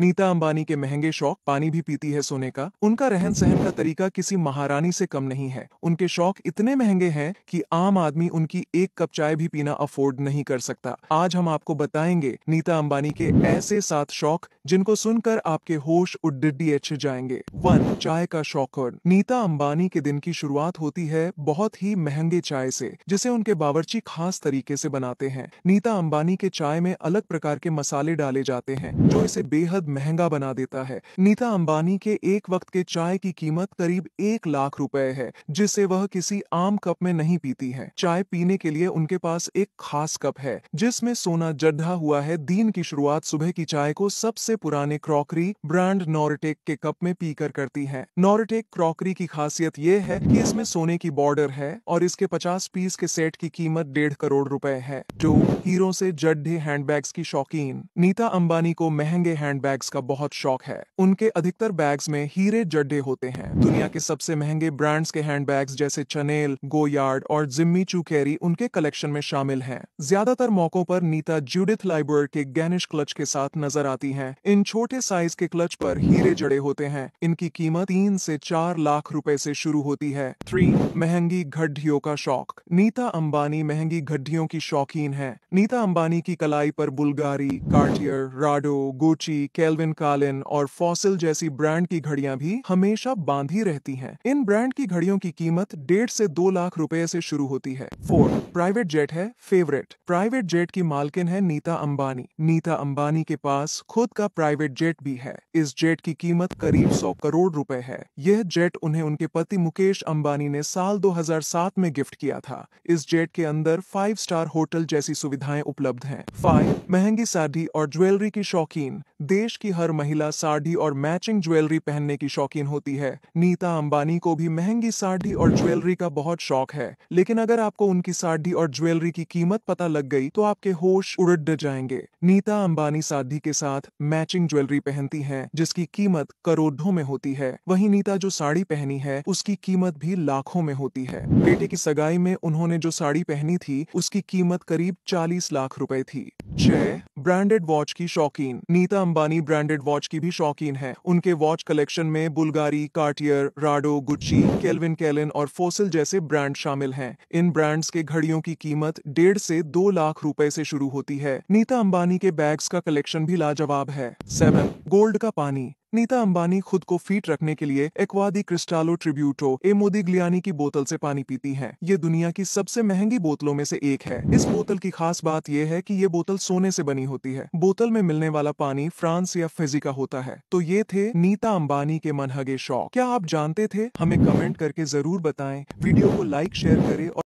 नीता अंबानी के महंगे शौक पानी भी पीती है सोने का उनका रहन सहन का तरीका किसी महारानी से कम नहीं है उनके शौक इतने महंगे हैं कि आम आदमी उनकी एक कप चाय भी पीना अफोर्ड नहीं कर सकता आज हम आपको बताएंगे नीता अंबानी के ऐसे सात शौक जिनको सुनकर आपके होश अच्छे जाएंगे वन चाय का शौकर नीता अंबानी के दिन की शुरुआत होती है बहुत ही महंगे चाय से जिसे उनके बावर्ची खास तरीके से बनाते हैं नीता अंबानी के चाय में अलग प्रकार के मसाले डाले जाते हैं जो इसे बेहद बेहद महंगा बना देता है नीता अंबानी के एक वक्त के चाय की कीमत करीब एक लाख रुपए है जिसे वह किसी आम कप में नहीं पीती है चाय पीने के लिए उनके पास एक खास कप है जिसमें सोना जड्ढा हुआ है दिन की शुरुआत सुबह की चाय को सबसे पुराने क्रॉकरी ब्रांड नॉरटेक के कप में पीकर करती है नॉरटेक क्रॉकरी की खासियत ये है कि इसमें सोने की बॉर्डर है और इसके 50 पीस के सेट की कीमत डेढ़ करोड़ रुपए है जो हीरो से जड्ढे हैंडबैग्स की शौकीन नीता अंबानी को महंगे हैंड बैग्स का बहुत शौक है उनके अधिकतर बैग्स में हीरे जड्डे होते हैं दुनिया के सबसे महंगे ब्रांड्स के हैंडबैग्स जैसे चनेल गोयार्ड और जिम्मी चूकेरी उनके कलेक्शन में शामिल हैं ज्यादातर मौकों पर नीता जूडिथ लाइबर्ड के गैनिश क्लच के साथ नजर आती हैं इन छोटे साइज के क्लच पर हीरे जड़े होते हैं इनकी कीमत तीन से चार लाख रुपए से शुरू होती है थ्री महंगी गड्ढियों का शौक नीता अंबानी महंगी गड्ढियों की शौकीन है नीता अंबानी की कलाई पर Bulgari Cartier Rado Gucci Calvin Klein और फॉसिल जैसी ब्रांड की घड़ियां भी हमेशा बांधी रहती हैं। इन ब्रांड की घड़ियों की कीमत डेढ़ से दो लाख रुपए से शुरू होती है फोर प्राइवेट जेट है फेवरेट प्राइवेट जेट की मालकिन है नीता अंबानी नीता अंबानी के पास खुद का प्राइवेट जेट भी है इस जेट की कीमत करीब सौ करोड़ रूपए है यह जेट उन्हें उनके पति मुकेश अम्बानी ने साल दो में गिफ्ट किया था इस जेट के अंदर फाइव स्टार होटल जैसी सुविधाएं उपलब्ध है फाइव महंगी साड़ी और ज्वेलरी की शौकीन देश देश की हर महिला साड़ी और मैचिंग ज्वेलरी पहनने की शौकीन होती है नीता अंबानी को भी महंगी साड़ी और ज्वेलरी का बहुत शौक है लेकिन अगर आपको उनकी साड़ी और ज्वेलरी की कीमत पता लग गई तो आपके होश उड़ जाएंगे नीता अंबानी साड़ी के साथ मैचिंग ज्वेलरी पहनती है जिसकी कीमत करोड़ों में होती है वही नीता जो साड़ी पहनी है उसकी कीमत भी लाखों में होती है बेटे की सगाई में उन्होंने जो साड़ी पहनी थी उसकी कीमत करीब चालीस लाख रुपए थी छह ब्रांडेड वॉच की शौकीन नीता अंबानी जापानी ब्रांडेड वॉच की भी शौकीन हैं। उनके वॉच कलेक्शन में Bulgari Cartier Rado Gucci Calvin Klein और फोसिल जैसे ब्रांड शामिल हैं इन ब्रांड्स के घड़ियों की कीमत डेढ़ से दो लाख रुपए से शुरू होती है नीता अंबानी के बैग्स का कलेक्शन भी लाजवाब है सेवन गोल्ड का पानी नीता अंबानी खुद को फिट रखने के लिए एक्वादी क्रिस्टालो ट्रिब्यूटो ग्लियानी की बोतल से पानी पीती हैं। ये दुनिया की सबसे महंगी बोतलों में से एक है इस बोतल की खास बात यह है कि ये बोतल सोने से बनी होती है बोतल में मिलने वाला पानी फ्रांस या फिजी का होता है तो ये थे नीता अंबानी के मनहगे शौक क्या आप जानते थे हमें कमेंट करके जरूर बताए वीडियो को लाइक शेयर करे और